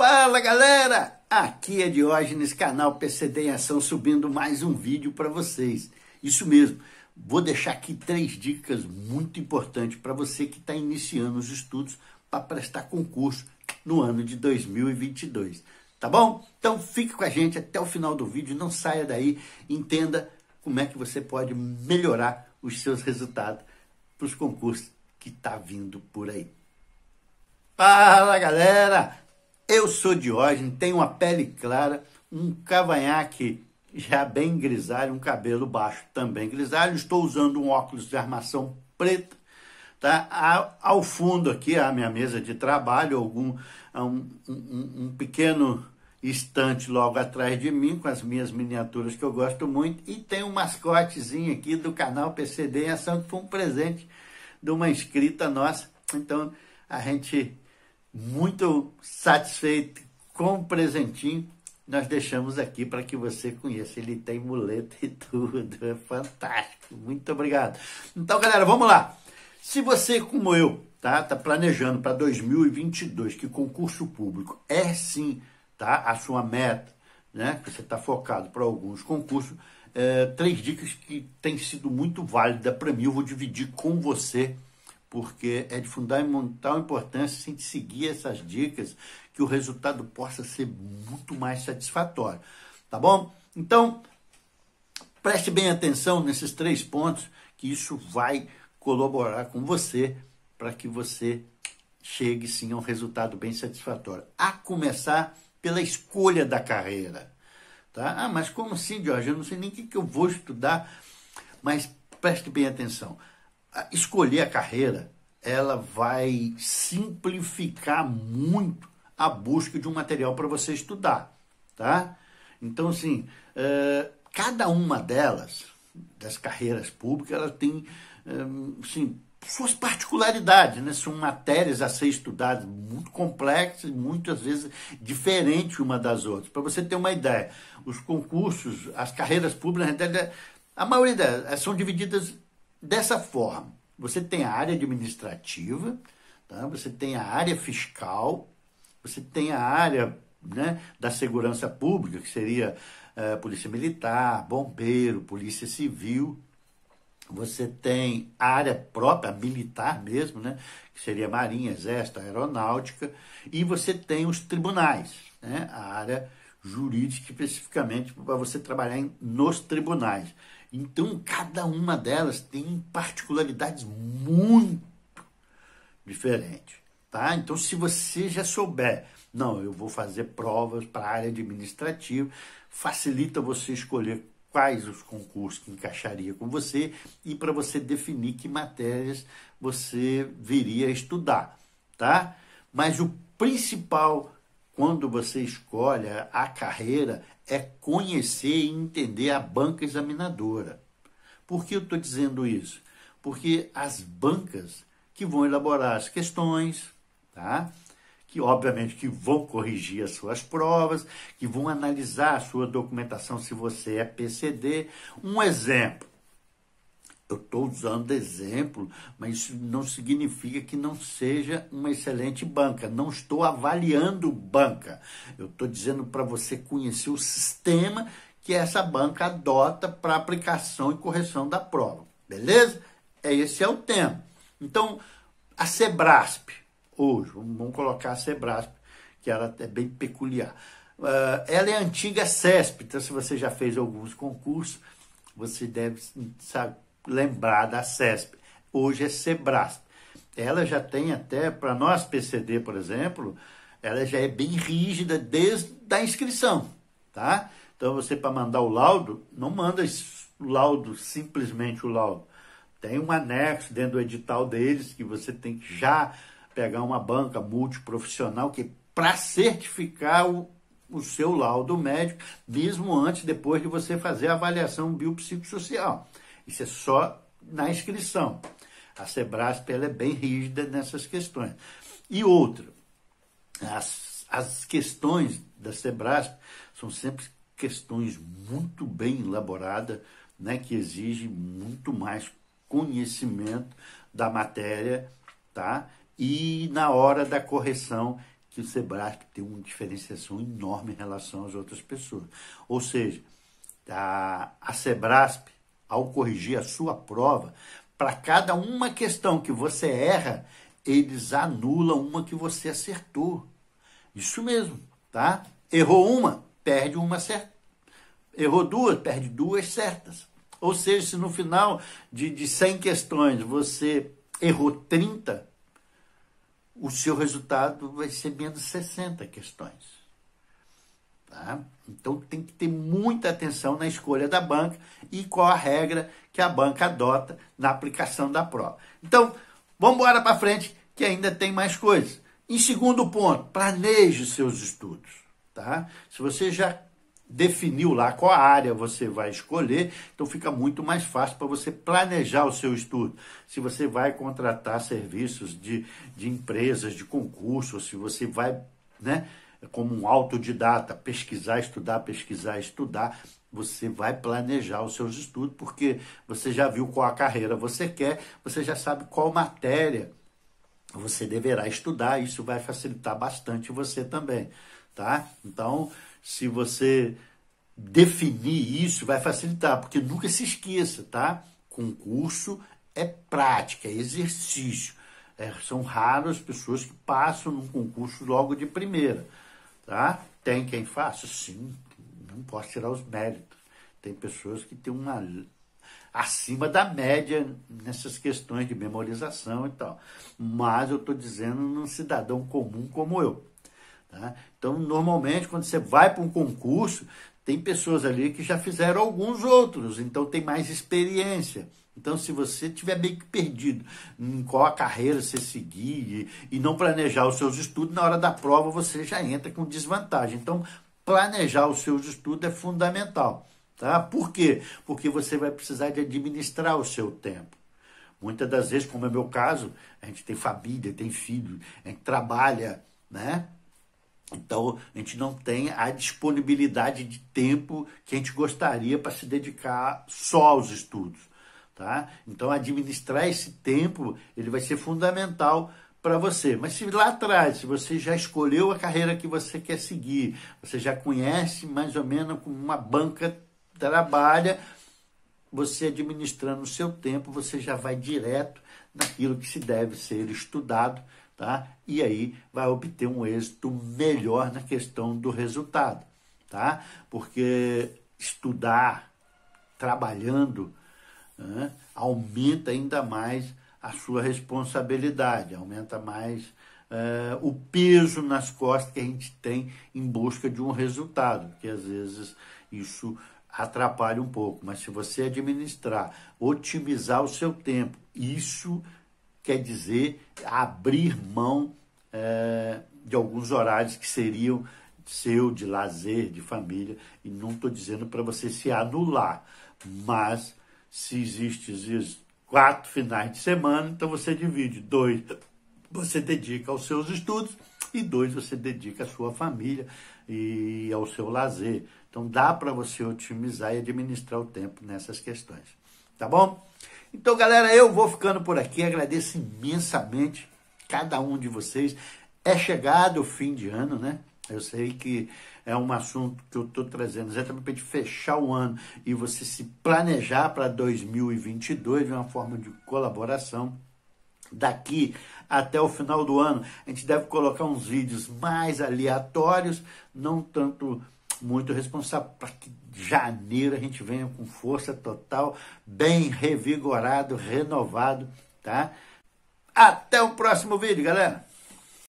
Fala galera, aqui é Diógenes, canal PCD em Ação, subindo mais um vídeo para vocês. Isso mesmo, vou deixar aqui três dicas muito importantes para você que está iniciando os estudos para prestar concurso no ano de 2022, tá bom? Então fique com a gente até o final do vídeo, não saia daí, entenda como é que você pode melhorar os seus resultados para os concursos que está vindo por aí. Fala galera, eu sou Diógenes, tenho uma pele clara, um cavanhaque já bem grisalho, um cabelo baixo também grisalho. Estou usando um óculos de armação preta. Tá? Ao fundo aqui, a minha mesa de trabalho, algum, um, um, um pequeno estante logo atrás de mim, com as minhas miniaturas que eu gosto muito, e tem um mascotezinho aqui do canal PCD em é Ação, que foi um presente de uma inscrita nossa. Então, a gente muito satisfeito com o presentinho, nós deixamos aqui para que você conheça. Ele tem muleta e tudo, é fantástico. Muito obrigado. Então, galera, vamos lá. Se você, como eu, tá, tá planejando para 2022 que concurso público é sim, tá, a sua meta, né, que você está focado para alguns concursos, é, três dicas que têm sido muito válida para mim, eu vou dividir com você porque é de fundamental importância a gente seguir essas dicas que o resultado possa ser muito mais satisfatório, tá bom? Então, preste bem atenção nesses três pontos, que isso vai colaborar com você para que você chegue sim a um resultado bem satisfatório. A começar pela escolha da carreira. Tá? Ah, mas como assim, Jorge? Eu não sei nem o que, que eu vou estudar. Mas preste bem atenção escolher a carreira, ela vai simplificar muito a busca de um material para você estudar, tá? Então, assim, é, cada uma delas, das carreiras públicas, ela tem, é, assim, suas particularidades, né? São matérias a ser estudadas muito complexas, muitas vezes diferentes uma das outras. Para você ter uma ideia, os concursos, as carreiras públicas, a maioria delas são divididas dessa forma. Você tem a área administrativa, tá? você tem a área fiscal, você tem a área né, da segurança pública, que seria uh, polícia militar, bombeiro, polícia civil. Você tem a área própria, militar mesmo, né, que seria marinha, exército, aeronáutica. E você tem os tribunais, né, a área jurídica especificamente para você trabalhar em, nos tribunais. Então, cada uma delas tem particularidades muito diferentes. Tá? Então, se você já souber, não, eu vou fazer provas para a área administrativa, facilita você escolher quais os concursos que encaixaria com você e para você definir que matérias você viria a estudar, tá? Mas o principal quando você escolhe a carreira, é conhecer e entender a banca examinadora. Por que eu estou dizendo isso? Porque as bancas que vão elaborar as questões, tá? que obviamente que vão corrigir as suas provas, que vão analisar a sua documentação se você é PCD. Um exemplo, eu estou usando exemplo, mas isso não significa que não seja uma excelente banca. Não estou avaliando banca. Eu estou dizendo para você conhecer o sistema que essa banca adota para aplicação e correção da prova. Beleza? É, esse é o tema. Então, a Sebrasp, hoje, vamos colocar a Sebrasp, que ela é bem peculiar. Ah, ela é antiga CESP, então se você já fez alguns concursos, você deve saber lembrar da CESP. Hoje é SEBRASP. Ela já tem até, para nós PCD, por exemplo, ela já é bem rígida desde a inscrição, tá? Então você para mandar o laudo, não manda o laudo simplesmente o laudo. Tem um anexo dentro do edital deles que você tem que já pegar uma banca multiprofissional que é para certificar o, o seu laudo médico, mesmo antes, depois de você fazer a avaliação biopsicossocial. Isso é só na inscrição. A Sebrasp ela é bem rígida nessas questões. E outra, as, as questões da Sebrasp são sempre questões muito bem elaboradas, né, que exigem muito mais conhecimento da matéria, tá? E na hora da correção, que o Sebrasp tem uma diferenciação enorme em relação às outras pessoas. Ou seja, a, a Sebrasp ao corrigir a sua prova, para cada uma questão que você erra, eles anulam uma que você acertou. Isso mesmo, tá? Errou uma, perde uma certa. Errou duas, perde duas certas. Ou seja, se no final de, de 100 questões você errou 30, o seu resultado vai ser menos 60 questões. Tá? Então tem que ter muita atenção na escolha da banca e qual a regra que a banca adota na aplicação da prova. Então, vamos embora para frente que ainda tem mais coisas. Em segundo ponto, planeje seus estudos. Tá? Se você já definiu lá qual área você vai escolher, então fica muito mais fácil para você planejar o seu estudo. Se você vai contratar serviços de, de empresas, de concurso, se você vai né, é como um autodidata, pesquisar, estudar, pesquisar, estudar, você vai planejar os seus estudos, porque você já viu qual a carreira você quer, você já sabe qual matéria você deverá estudar, isso vai facilitar bastante você também, tá? Então, se você definir isso, vai facilitar, porque nunca se esqueça, tá? Concurso é prática, é exercício. É, são raras pessoas que passam num concurso logo de primeira. Tá? Tem quem faça? Sim, não posso tirar os méritos. Tem pessoas que têm uma acima da média nessas questões de memorização e tal. Mas eu estou dizendo num cidadão comum como eu. Tá? Então, normalmente, quando você vai para um concurso, tem pessoas ali que já fizeram alguns outros, então tem mais experiência. Então, se você tiver meio que perdido em qual a carreira você seguir e não planejar os seus estudos, na hora da prova você já entra com desvantagem. Então, planejar os seus estudos é fundamental. Tá? Por quê? Porque você vai precisar de administrar o seu tempo. Muitas das vezes, como é meu caso, a gente tem família, tem filho, a gente trabalha, né? Então, a gente não tem a disponibilidade de tempo que a gente gostaria para se dedicar só aos estudos. Tá? Então, administrar esse tempo ele vai ser fundamental para você. Mas se lá atrás se você já escolheu a carreira que você quer seguir, você já conhece mais ou menos como uma banca trabalha, você administrando o seu tempo, você já vai direto naquilo que se deve ser estudado, tá? E aí vai obter um êxito melhor na questão do resultado, tá? Porque estudar trabalhando né, aumenta ainda mais a sua responsabilidade, aumenta mais uh, o peso nas costas que a gente tem em busca de um resultado, que às vezes isso atrapalha um pouco, mas se você administrar, otimizar o seu tempo, isso quer dizer abrir mão uh, de alguns horários que seriam seu, de lazer, de família, e não estou dizendo para você se anular, mas se existe, existe quatro finais de semana, então você divide dois, você dedica aos seus estudos e dois você dedica à sua família e ao seu lazer. Então dá para você otimizar e administrar o tempo nessas questões, tá bom? Então, galera, eu vou ficando por aqui. Agradeço imensamente cada um de vocês. É chegado o fim de ano, né? Eu sei que é um assunto que eu estou trazendo exatamente para fechar o ano e você se planejar para 2022 de uma forma de colaboração. Daqui até o final do ano, a gente deve colocar uns vídeos mais aleatórios, não tanto muito responsável, para que janeiro a gente venha com força total, bem revigorado, renovado, tá? Até o próximo vídeo, galera!